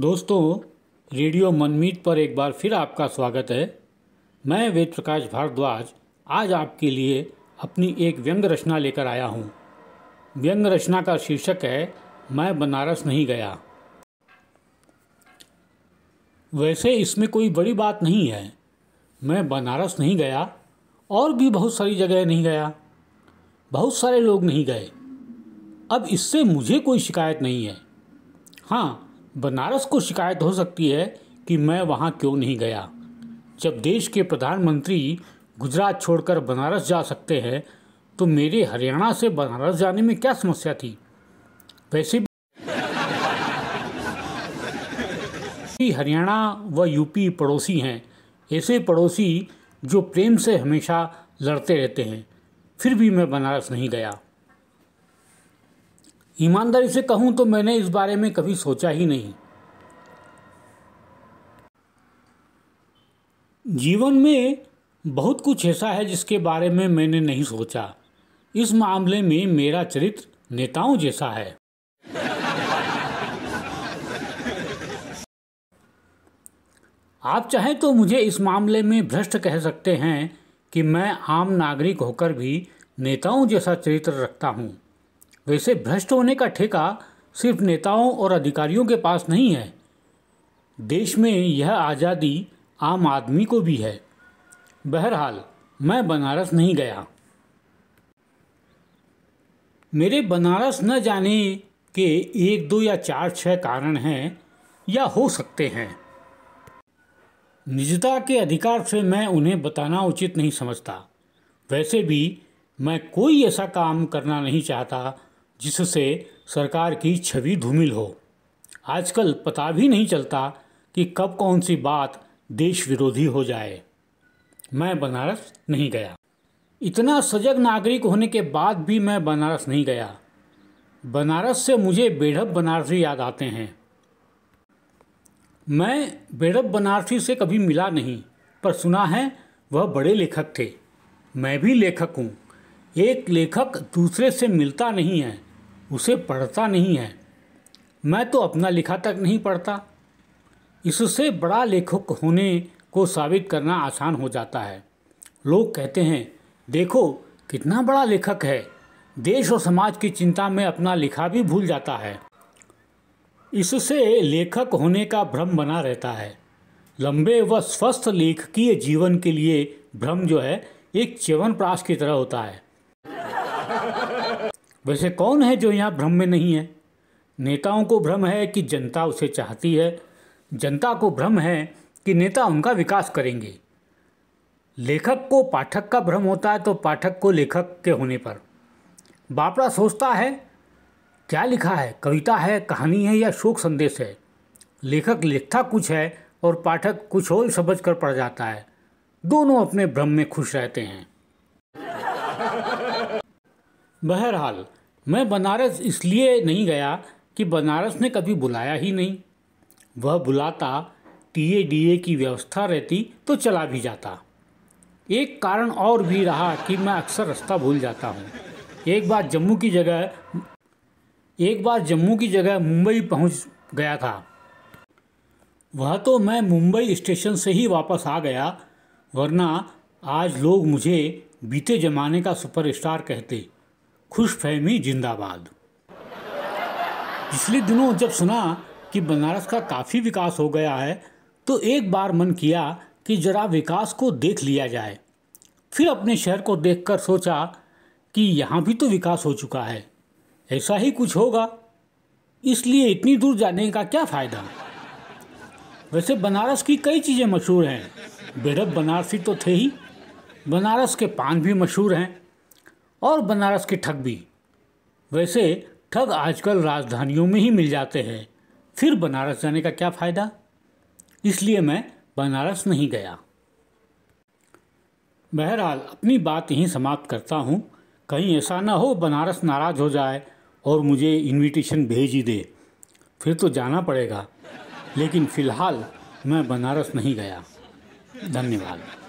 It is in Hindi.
दोस्तों रेडियो मनमीत पर एक बार फिर आपका स्वागत है मैं वेद प्रकाश भारद्वाज आज आपके लिए अपनी एक व्यंग रचना लेकर आया हूँ व्यंग रचना का शीर्षक है मैं बनारस नहीं गया वैसे इसमें कोई बड़ी बात नहीं है मैं बनारस नहीं गया और भी बहुत सारी जगह नहीं गया बहुत सारे लोग नहीं गए अब इससे मुझे कोई शिकायत नहीं है हाँ बनारस को शिकायत हो सकती है कि मैं वहाँ क्यों नहीं गया जब देश के प्रधानमंत्री गुजरात छोड़कर बनारस जा सकते हैं तो मेरे हरियाणा से बनारस जाने में क्या समस्या थी वैसे भी हरियाणा व यूपी पड़ोसी हैं ऐसे पड़ोसी जो प्रेम से हमेशा लड़ते रहते हैं फिर भी मैं बनारस नहीं गया ईमानदारी से कहूँ तो मैंने इस बारे में कभी सोचा ही नहीं जीवन में बहुत कुछ ऐसा है जिसके बारे में मैंने नहीं सोचा इस मामले में मेरा चरित्र नेताओं जैसा है आप चाहें तो मुझे इस मामले में भ्रष्ट कह सकते हैं कि मैं आम नागरिक होकर भी नेताओं जैसा चरित्र रखता हूँ वैसे भ्रष्ट होने का ठेका सिर्फ नेताओं और अधिकारियों के पास नहीं है देश में यह आज़ादी आम आदमी को भी है बहरहाल मैं बनारस नहीं गया मेरे बनारस न जाने के एक दो या चार छः कारण हैं या हो सकते हैं निजता के अधिकार से मैं उन्हें बताना उचित नहीं समझता वैसे भी मैं कोई ऐसा काम करना नहीं चाहता जिससे सरकार की छवि धूमिल हो आजकल पता भी नहीं चलता कि कब कौन सी बात देश विरोधी हो जाए मैं बनारस नहीं गया इतना सजग नागरिक होने के बाद भी मैं बनारस नहीं गया बनारस से मुझे बेढ़प बनारसी याद आते हैं मैं बेढ़प बनारसी से कभी मिला नहीं पर सुना है वह बड़े लेखक थे मैं भी लेखक हूँ एक लेखक दूसरे से मिलता नहीं है उसे पढ़ता नहीं है मैं तो अपना लिखा तक नहीं पढ़ता इससे बड़ा लेखक होने को साबित करना आसान हो जाता है लोग कहते हैं देखो कितना बड़ा लेखक है देश और समाज की चिंता में अपना लिखा भी भूल जाता है इससे लेखक होने का भ्रम बना रहता है लंबे व स्वस्थ लेखकीय जीवन के लिए भ्रम जो है एक प्राश की तरह होता है वैसे कौन है जो यहाँ भ्रम में नहीं है नेताओं को भ्रम है कि जनता उसे चाहती है जनता को भ्रम है कि नेता उनका विकास करेंगे लेखक को पाठक का भ्रम होता है तो पाठक को लेखक के होने पर बापड़ा सोचता है क्या लिखा है कविता है कहानी है या शोक संदेश है लेखक लिखता कुछ है और पाठक कुछ और समझ कर पढ़ जाता है दोनों अपने भ्रम में खुश रहते हैं बहरहाल मैं बनारस इसलिए नहीं गया कि बनारस ने कभी बुलाया ही नहीं वह बुलाता टीए डीए की व्यवस्था रहती तो चला भी जाता एक कारण और भी रहा कि मैं अक्सर रास्ता भूल जाता हूँ एक बार जम्मू की जगह एक बार जम्मू की जगह मुंबई पहुँच गया था वह तो मैं मुंबई स्टेशन से ही वापस आ गया वरना आज लोग मुझे बीते जमाने का सुपरस्टार कहते खुश फहमी जिंदाबाद पिछले दिनों जब सुना कि बनारस का काफ़ी विकास हो गया है तो एक बार मन किया कि जरा विकास को देख लिया जाए फिर अपने शहर को देखकर सोचा कि यहाँ भी तो विकास हो चुका है ऐसा ही कुछ होगा इसलिए इतनी दूर जाने का क्या फ़ायदा वैसे बनारस की कई चीज़ें मशहूर हैं बेरब बनारसी तो थे ही बनारस के पान भी मशहूर हैं और बनारस के ठग भी वैसे ठग आजकल राजधानियों में ही मिल जाते हैं फिर बनारस जाने का क्या फ़ायदा इसलिए मैं बनारस नहीं गया बहरहाल अपनी बात यहीं समाप्त करता हूँ कहीं ऐसा ना हो बनारस नाराज़ हो जाए और मुझे इनविटेशन भेज ही दे फिर तो जाना पड़ेगा लेकिन फ़िलहाल मैं बनारस नहीं गया धन्यवाद